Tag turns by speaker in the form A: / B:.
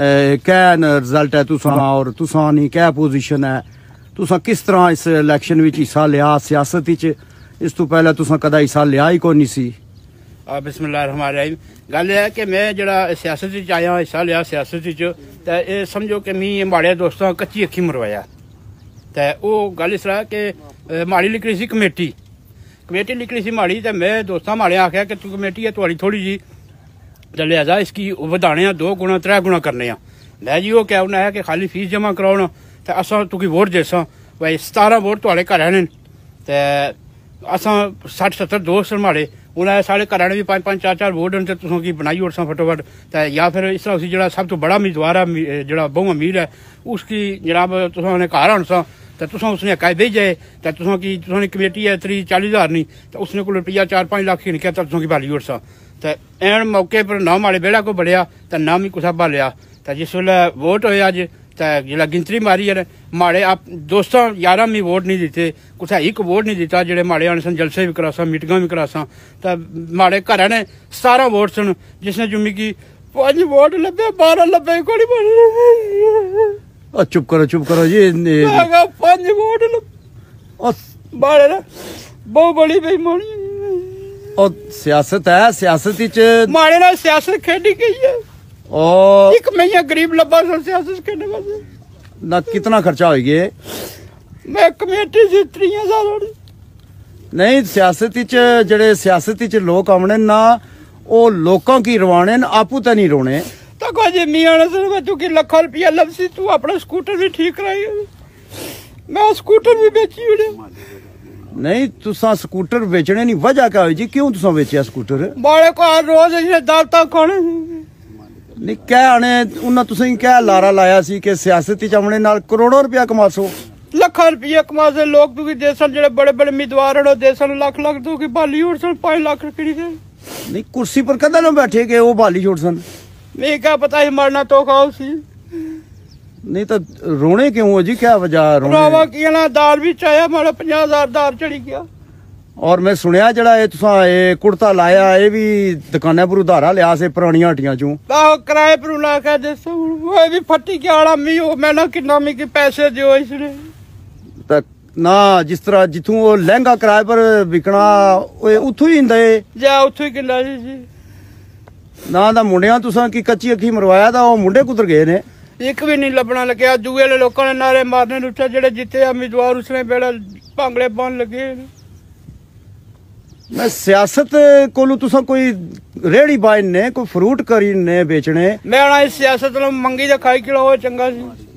A: કે કેનો રિઝલ્ટ આ તુસા ઓર તુસા ની કે પોઝિશન હે તુસા કિસ તરહ ઇસ ઇલેક્શન وچ હિસ્સા લિયા સિયાસત وچ ઇસ તો પહેલે તુસા કદા હિસ્સા લિયા હી કોની સી
B: આ બismillah અમારાઈ ગલ હે કે મે જڑا સિયાસત وچ આયા હિસ્સા લિયા સિયાસત وچ એ સમજો કે ની મારે દોસ્તો કચ્ચી અખી મરવાયા تے ઓ ગલસ રા કે માડી લી ક્રીસી કમિટી કમિટી નીકળી સી માડી تے મે દોસ્તો મારે આખિયા કે તુ કમિટી હે તવાડી થોડીજી ਚੱਲੇ ਆ ਜਾ ਇਸਕੀ ਵਧਾਣੇ ਆ ਦੋ ਗੁਣਾ ਤਰੇ ਗੁਣਾ ਕਰਨੇ ਆ ਲੈ ਜੀ ਉਹ ਕਿਹਾ ਉਹਨੇ ਹੈ ਕਿ ਖਾਲੀ ਫੀਸ ਜਮਾ ਕਰਾਉਣਾ ਤੇ ਅਸਾਂ ਤੁਕੀ ਵੋਟ ਦੇਸਾਂ ਭਾਈ 17 ਵੋਟ ਤੁਹਾਡੇ ਘਰ ਹਨ ਤੇ ਅਸਾਂ 60 70 ਦੋਸਤ ਮਾੜੇ ਉਹਨਾਂ ਸਾਡੇ ਘਰਾਂ ਨੇ ਵੀ ਪੰਜ ਪੰਜ ਚਾਰ ਚਾਰ ਵੋਟ ਹਨ ਤੇ ਤੁਸੀਂ ਕੀ ਬਣਾਈ ਉੜਸਾਂ ਫਟੋਫਟ ਤੇ ਜਾਂ ਫਿਰ ਇਸ ਤਰ੍ਹਾਂ ਅਸੀਂ ਜਿਹੜਾ ਸਭ ਤੋਂ ਬੜਾ ਉਮੀਦਵਾਰ ਹੈ ਜਿਹੜਾ ਬਹੁ ਅਮੀਰ ਹੈ ਉਸकी ਜਨਾਬ ਤੁਸੀਂ ਉਹਨੇ ਘਰ ਹਣਸਾਂ ਤਾਂ ਤੁਸੀਂ ਉਸਨੇ ਕਾਇਦੇ ਜਾਏ ਤਾਂ ਤੁਸੀਂ ਕੀ ਤੁਸੀਂ ਕਮੇਟੀ ਹੈ ਤਰੀ 40000 ਨਹੀਂ ਤਾਂ ਉਸਨੇ ਕੋਲ ਰੁਪਇਆ 4-5 ਲੱਖ ਹੀ ਨਹੀਂ ਕਿਹਾ ਤੁਸੀਂ ਬਾਲੀਵੁੱਡ ਸਾ ਤੇ ਐਨ ਮੌਕੇ ਪਰ ਨਾਮ ਵਾਲੇ ਬੇੜਾ ਕੋ ਬੜਿਆ ਤਾਂ ਨਾਮ ਹੀ ਕੁਸਾ ਭਾਲਿਆ ਤਾਂ ਜਿਸ ਵੇਲੇ ਵੋਟ ਹੋਇਆ ਅੱਜ ਤੇ ਜਿਹੜਾ ਗਿੰਤਰੀ ਮਾਰੀ ਹੈ ਮਾੜੇ ਆਪ ਦੋਸਤਾਂ ਯਾਰਾਂ ਵੀ ਵੋਟ ਨਹੀਂ ਦਿੱਤੇ ਕੁਸਾ ਇੱਕ ਵੋਟ ਨਹੀਂ ਦਿੱਤਾ ਜਿਹੜੇ ਮਾੜੇ ਆਣ ਸਨ ਜਲਸੇ ਵੀ ਕਰਾਸਾ ਮੀਟਿੰਗਾਂ ਵੀ ਕਰਾਸਾ ਤਾਂ ਮਾੜੇ ਘਰਾਂ ਨੇ ਸਾਰਾ ਵੋਟ ਸਨ ਜਿਸ ਨੇ ਜੁਮੀ ਕੀ ਪੰਜ ਵੋਟ ਲੱਭੇ 12 ਲੱਭੇ ਕੋਈ ਨਹੀਂ
A: ਆ ਚੁੱਪ ਕਰੋ ਚੁੱਪ ਕਰੋ ਜੀ ਇਹ-
B: ਪੰਜ
C: ਵੋਟ ਨੂੰ ਉਹ ਬਾਲੇ ਨਾ ਬਹੁਤ ਬੜੀ ਬੇਈਮਾਨੀ
A: ਉਹ ਸਿਆਸਤ ਹੈ ਸਿਆਸਤ ਵਿੱਚ
C: ਮਾੜੇ ਨਾਲ ਸਿਆਸਤ ਖੇਡੀ ਗਈ ਹੈ
A: ਉਹ ਇੱਕ
C: ਮਹੀਨਾ ਗਰੀਬ ਲੱਭਾ ਸੋ ਸਿਆਸਤ ਖੇਡਣ ਵਾਸਤੇ
A: ਨਾ ਕਿਤਨਾ ਖਰਚਾ ਹੋਈਏ
C: ਮੈਂ ਕਮੇਟੀ ਸੀ 30 ਸਾਲ
A: ਨਹੀਂ ਸਿਆਸਤ ਵਿੱਚ ਜਿਹੜੇ ਸਿਆਸਤ ਵਿੱਚ ਲੋਕ ਆਉਣੇ ਨਾ ਉਹ ਲੋਕਾਂ ਕੀ ਰਵਾਣੇ ਆਪੂ ਤਾਂ ਨਹੀਂ ਰੋਣੇ
C: શકો જે મિયાણ છે મેં તું કે લખા રૂપિયા લપસી તું આપણા સ્કૂટર भी ठीक कराई मैं स्कूटर भी बेची उड़े
A: नहीं तुसा स्कूटर बेचने नी वजह क्या हुई जी क्यों तुसा बेचया स्कूटर
C: बाड़े को हर रोज इसे दाता खाने नहीं क्या आने
A: उन्हें तुसें क्या लारा लाया सी के सियासत च अपने नाल करोड़ों रुपया कमासो
C: लखा रुपया कमा से लोग तुकी देसन जेड़े बड़े बड़े उम्मीदवार हो देसन लाख लाख तुकी बाली उड़ सन 5 लाख रखड़ी नहीं
A: कुर्सी पर कदा ना बैठे के वो बाली छोड़ सन
C: ਮੇਕਾ ਪਤਾ ਹੀ ਮਰਨਾ ਤੋ ਖਾਉ ਸੀ
A: ਨਹੀਂ ਤਾਂ ਰੋਣੇ ਕਿਉਂ ਹੋ ਜੀ ਕੀ ਵਜਾ ਰੋਣੇ ਰਾਵਾ
C: ਕੀ ਨਾ ਦਾਲ ਵੀ ਚਾਇਆ ਮਾੜਾ 50000 ਦਾਰ ਚੜੀ ਗਿਆ
A: ਔਰ ਮੈਂ ਸੁਣਿਆ ਜਿਹੜਾ ਇਹ ਤੁਸੀਂ ਇਹ ਕੁੜਤਾ ਲਾਇਆ ਇਹ ਵੀ ਦੁਕਾਨਾਂ ਪਰ ਉਧਾਰਾ ਲਿਆ ਸੀ ਪੁਰਾਣੀਆਂ ਹਟੀਆਂ ਚੋਂ
C: ਆਹ ਕਿਰਾਏ ਪਰ ਲਾ ਕੇ ਦੱਸੋ ਉਹ ਵੀ ਫੱਟੀ ਕੇ ਵਾਲਾ ਮੀ ਉਹ ਮੈਨਾਂ ਕਿੰਨਾ ਮੀ ਕੀ ਪੈਸੇ ਦਿਓ ਇਸ ਨੇ
A: ਤਾਂ ਨਾ ਜਿਸ ਤਰ੍ਹਾਂ ਜਿੱਥੋਂ ਉਹ ਲਹਿੰਗਾ ਕਿਰਾਏ ਪਰ ਵਿਕਣਾ ਉਹ ਉੱਥੋਂ ਹੀ ਹੁੰਦਾ ਏ
C: ਜਾਂ ਉੱਥੋਂ ਹੀ ਕਿੰਨਾ ਜੀ ਜੀ
A: ਨਾ ਦਾ ਮੁੰਡਿਆਂ ਤੁਸੀਂ ਕੀ ਕੱਚੀ ਅੱਖੀ ਮਰਵਾਇਆ ਦਾ ਉਹ ਮੁੰਡੇ ਕੁਦਰ ਗਏ ਨੇ
C: ਇੱਕ ਵੀ ਨਹੀਂ ਲੱਭਣਾ ਲੱਗਿਆ ਜੂਏ ਵਾਲੇ ਲੋਕਾਂ ਨੇ ਨਾਰੇ ਮਾਰਨੇ ਰੁੱਟੇ ਜਿਹੜੇ ਜਿੱਤੇ ਆ ਉਮੀਦਵਾਰ ਉਸਨੇ ਬੇੜਾ ਭਾਂਗਲੇ ਪਾਉਣ ਲੱਗੇ
A: ਮੈਂ ਸਿਆਸਤ ਕੋਲੋਂ ਤੁਸੀਂ ਕੋਈ ਰੇੜੀ ਬਾਇਨ ਨੇ ਕੋਈ ਫਰੂਟ ਕਰੀ ਨੇ ਵੇਚਣੇ
C: ਮੈਂ ਆਣਾ ਇਸ ਸਿਆਸਤ ਨੂੰ ਮੰਗੀ ਦਾ ਖਾਈ ਕਿਲੋ ਚੰਗਾ ਸੀ